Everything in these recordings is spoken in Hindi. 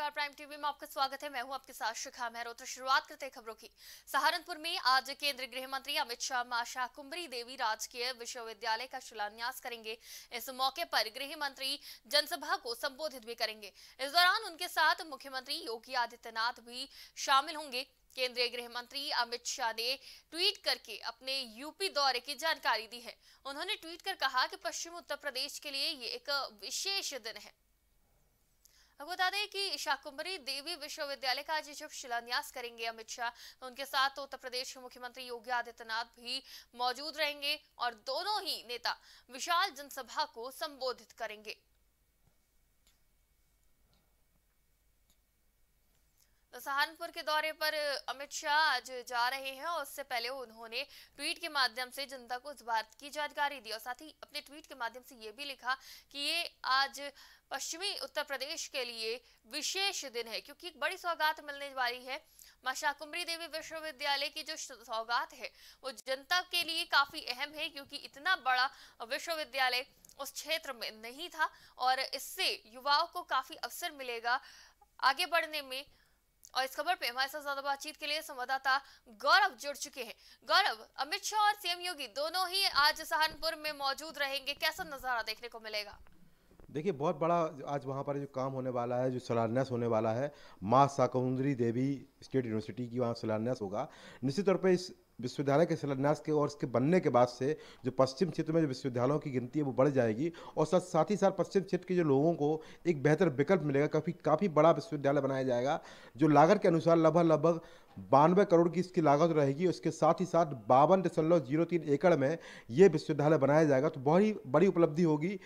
नमस्कार प्राइम टीवी में आपका स्वागत है मैं हूं आपके साथ शिखा मेहरोत्र तो शुरुआत करते हैं खबरों की सहारनपुर में आज केंद्रीय गृह मंत्री अमित शाह माशा कुंबरी देवी राजकीय विश्वविद्यालय का शिलान्यास करेंगे इस मौके पर गृह मंत्री जनसभा को संबोधित भी करेंगे इस दौरान उनके साथ मुख्यमंत्री योगी आदित्यनाथ भी शामिल होंगे केंद्रीय गृह मंत्री अमित शाह ने ट्वीट करके अपने यूपी दौरे की जानकारी दी है उन्होंने ट्वीट कर कहा कि पश्चिम उत्तर प्रदेश के लिए ये एक विशेष दिन है आपको बता दें कि ईशा कुंभरी देवी विश्वविद्यालय का आज जब शिलान्यास करेंगे अमित शाह तो उनके साथ तो उत्तर प्रदेश के मुख्यमंत्री योगी आदित्यनाथ भी मौजूद रहेंगे और दोनों ही नेता विशाल जनसभा को संबोधित करेंगे तो सहारनपुर के दौरे पर अमित शाह आज जा रहे हैं और उससे पहले उन्होंने ट्वीट के माध्यम से जनता को इस बात की जानकारी दी और साथ ही अपने ट्वीट के माध्यम से ये भी लिखा कि ये आज पश्चिमी उत्तर प्रदेश के लिए विशेष दिन है क्योंकि एक बड़ी सौगात मिलने वाली है माँ शाकुमरी देवी विश्वविद्यालय की जो सौगात है वो जनता के लिए काफी अहम है क्योंकि इतना बड़ा विश्वविद्यालय उस क्षेत्र में नहीं था और इससे युवाओं को काफी अवसर मिलेगा आगे बढ़ने में और इस खबर पे हमारे साथ ज्यादा बातचीत के लिए संवाददाता गौरव जुड़ चुके हैं गौरव अमित शाह और सीएम योगी दोनों ही आज सहारनपुर में मौजूद रहेंगे कैसा नजारा देखने को मिलेगा देखिए बहुत बड़ा आज वहाँ पर जो काम होने वाला है जो शिलान्यास होने वाला है माँ शाकुंदरी देवी स्टेट यूनिवर्सिटी की वहाँ शिलान्यास होगा निश्चित तौर पर इस विश्वविद्यालय के शिलान्यास के और इसके बनने के बाद से जो पश्चिम क्षेत्र में जो विश्वविद्यालयों की गिनती है वो बढ़ जाएगी और साथ साथ ही साथ पश्चिम क्षेत्र के जो लोगों को एक बेहतर विकल्प मिलेगा काफ़ी काफ़ी बड़ा विश्वविद्यालय बनाया जाएगा जो लागत के अनुसार लगभग लगभग बानवे करोड़ की इसकी लागत रहेगी उसके साथ ही साथ बावन दशमलव जीरो तीन एकड़ में ये विश्वविद्यालय बनाया जाएगा तो बहुत ही बड़ी उपलब्धि होगी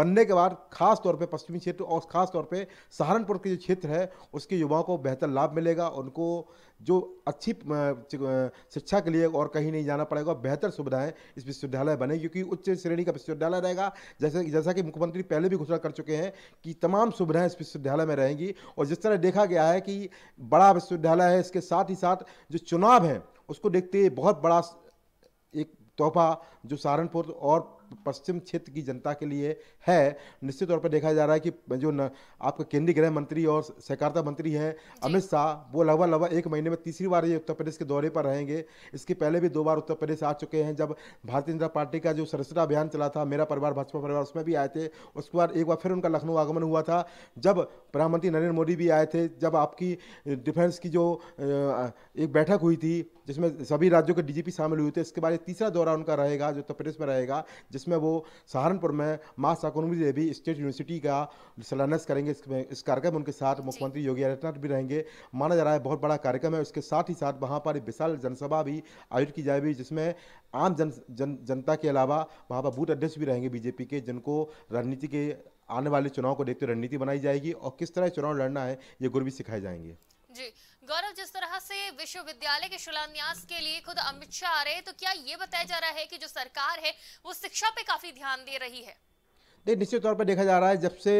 बनने के बाद खास तौर पे पश्चिमी क्षेत्र और खास तौर पे सहारनपुर के जो क्षेत्र है उसके युवाओं को बेहतर लाभ मिलेगा उनको जो अच्छी शिक्षा के लिए और कहीं नहीं जाना पड़ेगा बेहतर सुविधाएं इस विश्वविद्यालय बने क्योंकि उच्च श्रेणी का विश्वविद्यालय रहेगा जैसे जैसा कि मुख्यमंत्री पहले भी घोषणा कर चुके हैं कि तमाम सुविधाएं इस विश्वविद्यालय में रहेंगी और जिस तरह देखा गया है कि बड़ा विश्वविद्यालय है इसके साथ ही साथ जो चुनाव है उसको देखते बहुत बड़ा एक तोहफा जो सहारनपुर और पश्चिम क्षेत्र की जनता के लिए है निश्चित तौर पर देखा जा रहा है कि जो न, आपका केंद्रीय गृह मंत्री और सहकारिता मंत्री है अमित शाह वो लगभग लगभग एक महीने में तीसरी बार ये उत्तर प्रदेश के दौरे पर रहेंगे इसके पहले भी दो बार उत्तर प्रदेश आ चुके हैं जब भारतीय जनता पार्टी का जो सदस्यता अभियान चला था मेरा परिवार भाजपा परिवार उसमें भी आए थे उसके बाद एक बार फिर उनका लखनऊ आगमन हुआ था जब प्रधानमंत्री नरेंद्र मोदी भी आए थे जब आपकी डिफेंस की जो एक बैठक हुई थी जिसमें सभी राज्यों के डीजीपी शामिल हुए थे इसके बाद तीसरा दौरा उनका रहेगा जो उत्तर प्रदेश में रहेगा जिस जिसमें वो सहारनपुर में माँ शाकुनवी देवी स्टेट यूनिवर्सिटी का शिलान्यास करेंगे इस कार्यक्रम उनके साथ मुख्यमंत्री योगी आदित्यनाथ भी रहेंगे माना जा रहा है बहुत बड़ा कार्यक्रम है उसके साथ ही साथ वहाँ पर विशाल जनसभा भी आयोजित की जाएगी जिसमें आम जन, जन जनता के अलावा वहाँ पर बूथ अध्यक्ष भी रहेंगे बीजेपी के जिनको रणनीति के आने वाले चुनाव को देखते रणनीति बनाई जाएगी और किस तरह चुनाव लड़ना है ये गुरु भी सिखाए जाएंगे जी गौरव जिस तरह से विश्वविद्यालय के शिलान्यास के लिए खुद अमित शाह आ रहे हैं तो क्या ये बताया जा रहा है कि जो सरकार है वो शिक्षा पे काफी ध्यान दे रही है देखिए निश्चित तौर पर देखा जा रहा है जब से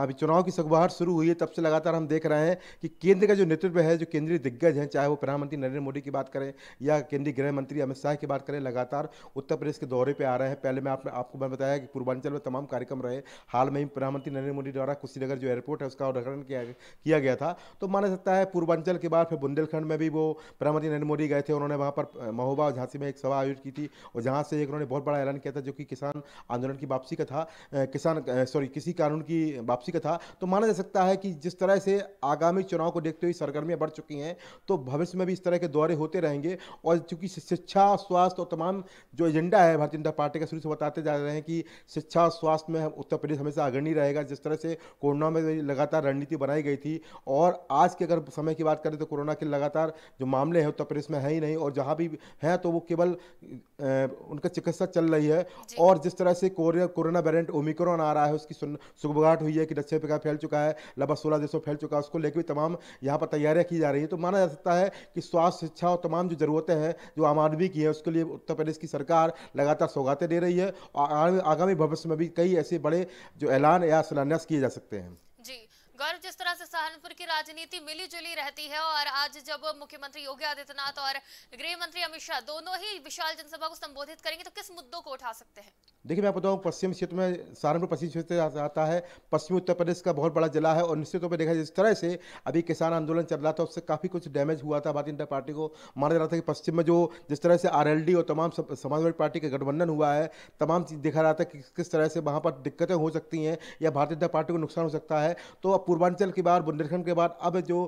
अभी चुनाव की सगवाहट शुरू हुई है तब से लगातार हम देख रहे हैं कि केंद्र का जो नेतृत्व है जो केंद्रीय दिग्गज हैं चाहे वो प्रधानमंत्री नरेंद्र मोदी की बात करें या केंद्रीय गृह मंत्री अमित शाह की बात करें लगातार उत्तर प्रदेश के दौरे पर आ रहे हैं पहले मैं आप, आपको मैंने बताया कि पूर्वांचल में तमाम कार्यक्रम रहे हाल में ही प्रधानमंत्री नरेंद्र मोदी द्वारा कुशीनगर जो एयरपोर्ट है उसका उद्घाटन किया गया था तो माना सकता है पूर्वांचल के बाद फिर बुंदेलखंड में भी वो प्रधानमंत्री नरेंद्र मोदी गए थे उन्होंने वहाँ पर महोबा और झांसी में एक सभा आयोजित की थी और जहाँ से एक उन्होंने बहुत बड़ा ऐलान किया था जो कि किसान आंदोलन की वापसी का था था किसान सॉरी किसी कानून की वापसी का था तो माना जा सकता है कि जिस तरह से आगामी चुनाव को देखते हुए सरगर्मियाँ बढ़ चुकी हैं तो भविष्य में भी इस तरह के दौरे होते रहेंगे और चूँकि शिक्षा स्वास्थ्य और तमाम जो एजेंडा है भारतीय जनता पार्टी का शुरू से बताते जा रहे हैं कि शिक्षा स्वास्थ्य में उत्तर प्रदेश हमेशा अग्रणी रहेगा जिस तरह से कोरोना में लगातार रणनीति बनाई गई थी और आज के अगर समय की बात करें तो कोरोना के लगातार जो मामले हैं उत्तर प्रदेश में है ही नहीं और जहाँ भी हैं तो वो केवल उनका चिकित्सा चल रही है और जिस तरह से कोरोना वेरियंट ओमिक्रॉन आ रहा है उसकी सुगबगाहट हुई है कि दक्षिण अफ्रीका फैल चुका है लगभग सोलह देशों फैल चुका है उसको लेकर भी तमाम यहाँ पर तैयारियाँ की जा रही है तो माना जा सकता है कि स्वास्थ्य शिक्षा और तमाम जो ज़रूरतें हैं जो आम आदमी की है उसके लिए उत्तर प्रदेश की सरकार लगातार सौगातें दे रही है और आगामी भविष्य में भी कई ऐसे बड़े जो ऐलान या शिलान्यास किए जा सकते हैं गौरव जिस तरह से सहारनपुर की राजनीति मिली जुली रहती है और आज जब मुख्यमंत्री योगी आदित्यनाथ और गृह मंत्री अमित शाह दोनों ही विशाल जनसभा को संबोधित करेंगे तो किस मुद्दों को उठा सकते हैं देखिए मैं बताऊँ पश्चिम क्षेत्र में सहारनपुर पश्चिम क्षेत्र आता है पश्चिमी उत्तर प्रदेश का बहुत बड़ा जिला है और निश्चित तौर पर देखा जिस तरह से अभी किसान आंदोलन चल रहा था उससे काफ़ी कुछ डैमेज हुआ था भारतीय जनता पार्टी को माना जा रहा था कि पश्चिम में जो जिस तरह से आरएलडी और तमाम समाजवादी पार्टी का गठबंधन हुआ है तमाम चीज़ देखा रहा था कि किस तरह से वहाँ पर दिक्कतें हो सकती हैं या भारतीय जनता पार्टी को नुकसान हो सकता है तो अब पूर्वांचल के बाद बुंदेलखंड के बाद अब जो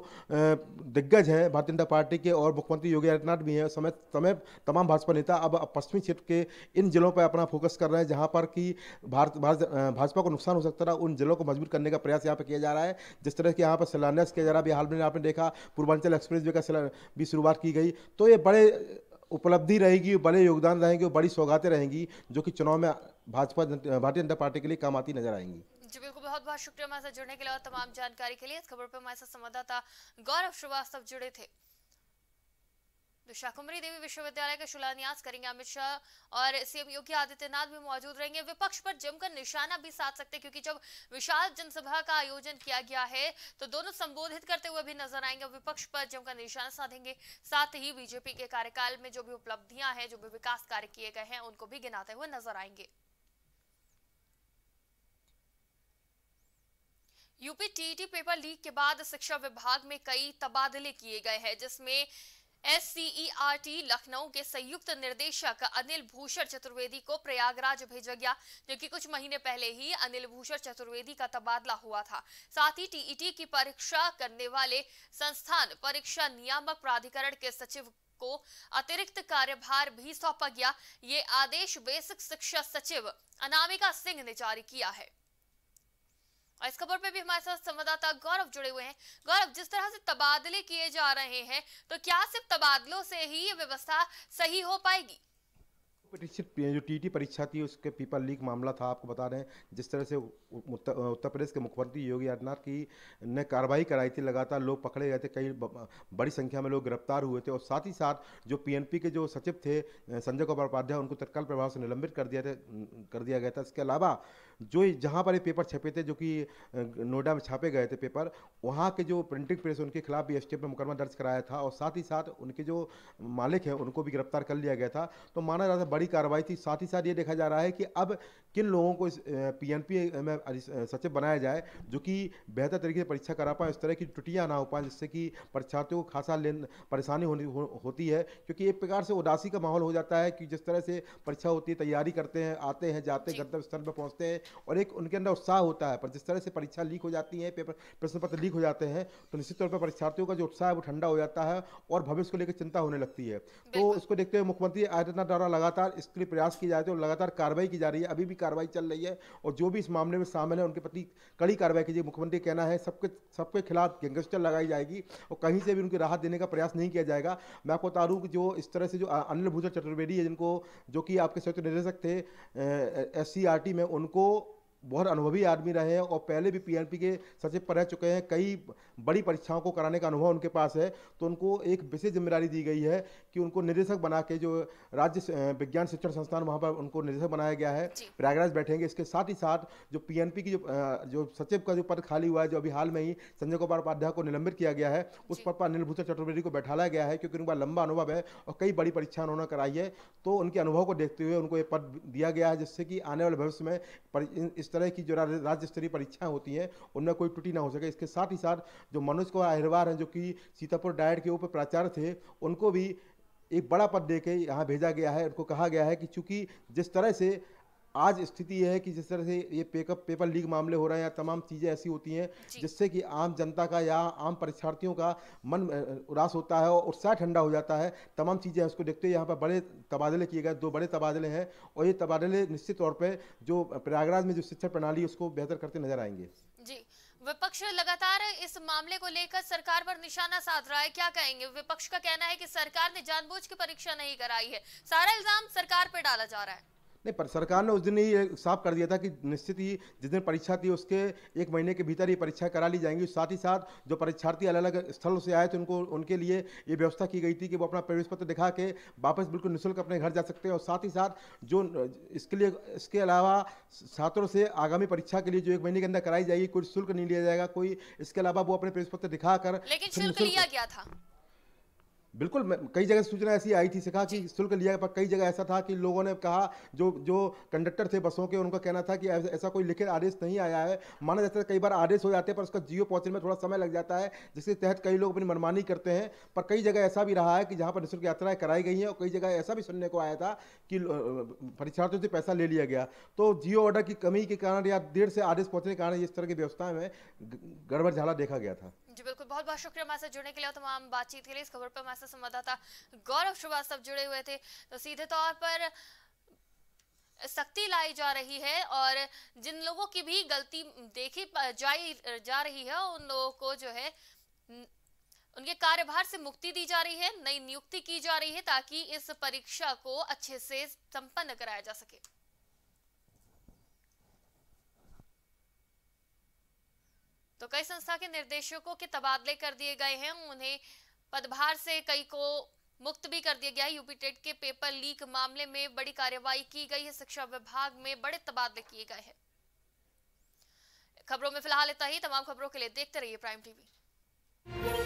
दिग्गज हैं भारतीय जनता पार्टी के और मुख्यमंत्री योगी आदित्यनाथ भी हैं समय समय तमाम भाजपा नेता अब पश्चिमी क्षेत्र के इन जिलों पर अपना फोकस कर रहे हैं जहाँ पर कि भारत भाजपा को नुकसान हो सकता था उन जिलों को मजबूत करने का प्रयास यहाँ पर किया जा रहा है जिस तरह के यहाँ पर शिलान्यास किया जा रहा है अभी हाल में आपने देखा पूर्वांचल एक्सप्रेस वे का भी शुरुआत की गई तो ये बड़े उपलब्धि रहेगी बड़े योगदान रहेंगे और बड़ी सौगातें रहेंगी जो कि चुनाव में भाजपा भारतीय जनता पार्टी के लिए काम आती नजर आएंगी जी बिल्कुल बहुत बहुत शुक्रिया हमारे साथ जुड़ने के लिए और तमाम जानकारी के लिए इस खबर पर हमारे साथ संवाददाता गौरव श्रीवास्तव जुड़े थे तो शाकुमरी देवी विश्वविद्यालय का शिलान्यास करेंगे अमित शाह और सीएम योगी आदित्यनाथ भी मौजूद रहेंगे विपक्ष पर जमकर निशाना भी साध सकते हैं क्योंकि जब विशाल जनसभा का आयोजन किया गया है तो दोनों संबोधित करते हुए भी नजर आएंगे विपक्ष पर जमकर निशाना साधेंगे साथ ही बीजेपी के कार्यकाल में जो भी उपलब्धियां हैं जो भी विकास कार्य किए गए हैं उनको भी गिनाते हुए नजर आएंगे यूपी टीईटी पेपर लीक के बाद शिक्षा विभाग में कई तबादले किए गए हैं जिसमें एससीईआरटी e लखनऊ के संयुक्त निर्देशक अनिल भूषण चतुर्वेदी को प्रयागराज भेजा गया जबकि कुछ महीने पहले ही अनिल भूषण चतुर्वेदी का तबादला हुआ था साथ ही टीईटी की परीक्षा करने वाले संस्थान परीक्षा नियामक प्राधिकरण के सचिव को अतिरिक्त कार्यभार भी सौंपा गया ये आदेश बेसिक शिक्षा सचिव अनामिका सिंह ने जारी किया है और इस खबर पे भी हमारे साथ संवाददाता गौरव जुड़े हुए हैं गौरव जिस तरह से तबादले किए जा रहे हैं तो क्या सिर्फ तबादलों से ही ये व्यवस्था सही हो पाएगी प्रतिष्ठित जो टीटी परीक्षा थी उसके पीपल लीक मामला था आपको बता रहे हैं जिस तरह से उत्तर, प्रदेश के मुख्यमंत्री योगी आदित्यनाथ की ने कार्रवाई कराई थी लगातार लोग पकड़े गए थे कई बड़ी संख्या में लोग गिरफ्तार हुए थे और साथ ही साथ जो पीएनपी के जो सचिव थे संजय कुमार उपाध्याय उनको तत्काल प्रभाव से निलंबित कर दिया थे कर दिया गया था इसके अलावा जो जहाँ पर ये पेपर छपे थे जो कि नोएडा में छापे गए थे पेपर वहाँ के जो प्रिंटिंग प्रेस उनके खिलाफ भी एफ ने मुकदमा दर्ज कराया था और साथ ही साथ उनके जो मालिक हैं उनको भी गिरफ्तार कर लिया गया था तो माना जा रहा था बड़ी कार्रवाई थी साथ ही साथ ये देखा जा रहा है कि अब किन लोगों को इस पी में सचिव बनाया जाए जो कि बेहतर तरीके से परीक्षा करा पाए इस तरह की त्रुटियाँ ना हो पाए जिससे कि परीक्षार्थियों को खासा लेन परेशानी होनी होती है क्योंकि एक प्रकार से उदासी का माहौल हो जाता है कि जिस तरह से परीक्षा होती है तैयारी करते हैं आते हैं जाते हैं गंतव्य स्थल पर पहुँचते हैं और एक उनके अंदर उत्साह होता है पर जिस तरह से परीक्षा लीक हो जाती है पेपर प्रश्न पत्र लीक हो जाते हैं तो निश्चित तौर पर परीक्षार्थियों का जो उत्साह है वो ठंडा हो जाता है और भविष्य को लेकर चिंता होने लगती है तो इसको देखते हुए मुख्यमंत्री आयोजना द्वारा लगातार इसके लिए प्रयास किए जाते हैं और लगातार कार्रवाई की जा रही है अभी भी कार्रवाई चल रही है और जो भी इस मामले में शामिल है उनके प्रति कड़ी कार्रवाई कीजिए मुख्यमंत्री कहना है सबके सबके खिलाफ गैंगस्टर लगाई जाएगी और कहीं से भी उनकी राहत देने का प्रयास नहीं किया जाएगा मैं आपको बता दूँ कि जो इस तरह से जो अनिल भूषण चतुर्वेदी है जिनको जो कि आपके संयुक्त निदेशक थे एस में उनको बहुत अनुभवी आदमी रहे हैं और पहले भी पीएनपी के सचिव पर रह चुके हैं कई बड़ी परीक्षाओं को कराने का अनुभव उनके पास है तो उनको एक विशेष जिम्मेदारी दी गई है कि उनको निदेशक बना के जो राज्य विज्ञान शिक्षण संस्थान वहाँ पर उनको निदेशक बनाया गया है प्रयागराज बैठेंगे इसके साथ ही साथ जो पीएनपी की जो जो सचिव का जो पद खाली हुआ है जो अभी हाल में ही संजय कुमार उपाध्याय को निलंबित किया गया है उस पद पर अनिल भूषण चतुर्वेदी को बैठाया गया है क्योंकि उनका लंबा अनुभव है और कई बड़ी परीक्षाएं उन्होंने कराई है तो उनके अनुभव को देखते हुए उनको ये पद दिया गया है जिससे कि आने वाले भविष्य में इस तरह की जो राज्य स्तरीय परीक्षाएं होती हैं उनमें कोई त्रुटि ना हो सके इसके साथ ही साथ जो मनोज कुमार अहिरवार हैं जो कि सीतापुर डायट के ऊपर प्राचार्य थे उनको भी एक बड़ा पद दे के यहाँ भेजा गया है उनको कहा गया है कि चूंकि जिस तरह से आज स्थिति यह है कि जिस तरह से ये पेकअप पेपर लीक मामले हो रहे हैं तमाम चीज़ें ऐसी होती हैं जिससे कि आम जनता का या आम परीक्षार्थियों का मन उदास होता है और उत्साह ठंडा हो जाता है तमाम चीज़ें उसको देखते यहाँ पर बड़े तबादले किए गए दो बड़े तबादले हैं और ये तबादले निश्चित तौर पर जो प्रयागराज में जो शिक्षा प्रणाली उसको बेहतर करते नजर आएंगे जी विपक्ष लगातार इस मामले को लेकर सरकार पर निशाना साध रहा है क्या कहेंगे विपक्ष का कहना है कि सरकार ने जानबूझ के परीक्षा नहीं कराई है सारा इल्जाम सरकार पर डाला जा रहा है नहीं पर सरकार ने उस दिन ही साफ कर दिया था कि निश्चित ही जिस दिन परीक्षा थी उसके एक महीने के भीतर ये परीक्षा करा ली जाएंगी साथ ही साथ जो परीक्षार्थी अलग अलग स्थलों से आए थे उनको उनके लिए ये व्यवस्था की गई थी कि वो अपना प्रवेश पत्र दिखा के वापस बिल्कुल निःशुल्क अपने घर जा सकते हैं और साथ ही साथ जो इसके लिए इसके अलावा छात्रों से आगामी परीक्षा के लिए जो एक महीने के अंदर कराई जाएगी कोई शुल्क नहीं लिया जाएगा कोई इसके अलावा वो अपने प्रवेश पत्र दिखा कर लेकिन शुल्क लिया गया था बिल्कुल कई जगह सूचना ऐसी आई थी सिखा कि शुल्क लिया पर कई जगह ऐसा था कि लोगों ने कहा जो जो कंडक्टर थे बसों के उनका कहना था कि ऐसा कोई लिखित आदेश नहीं आया है माना जाता है कई बार आदेश हो जाते हैं पर उसका जियो पहुंचने में थोड़ा समय लग जाता है जिसके तहत कई लोग अपनी मनमानी करते हैं पर कई जगह ऐसा भी रहा है कि जहाँ पर निःशुल्क यात्राएँ कराई गई हैं और कई जगह ऐसा भी सुनने को आया था कि परीक्षार्थियों से पैसा ले लिया गया तो जियो ऑर्डर की कमी के कारण या देर से आदेश पहुँचने के कारण इस तरह की व्यवस्था में गड़बड़ झाला देखा गया था जी बिल्कुल बहुत बहुत शुक्रिया हमारे साथ जुड़ने के लिए और तमाम बातचीत के लिए इस खबर पर हमारे साथ संवाददाता गौरव श्रीवास्तव जुड़े हुए थे तो सीधे तौर पर सख्ती लाई जा रही है और जिन लोगों की भी गलती देखी जाई जा रही है उन लोगों को जो है उनके कार्यभार से मुक्ति दी जा रही है नई नियुक्ति की जा रही है ताकि इस परीक्षा को अच्छे से संपन्न कराया जा सके तो कई संस्था के निर्देशकों के तबादले कर दिए गए हैं उन्हें पदभार से कई को मुक्त भी कर दिया गया है यूपी टेट के पेपर लीक मामले में बड़ी कार्यवाही की गई है शिक्षा विभाग में बड़े तबादले किए गए हैं खबरों में फिलहाल इतना ही तमाम खबरों के लिए देखते रहिए प्राइम टीवी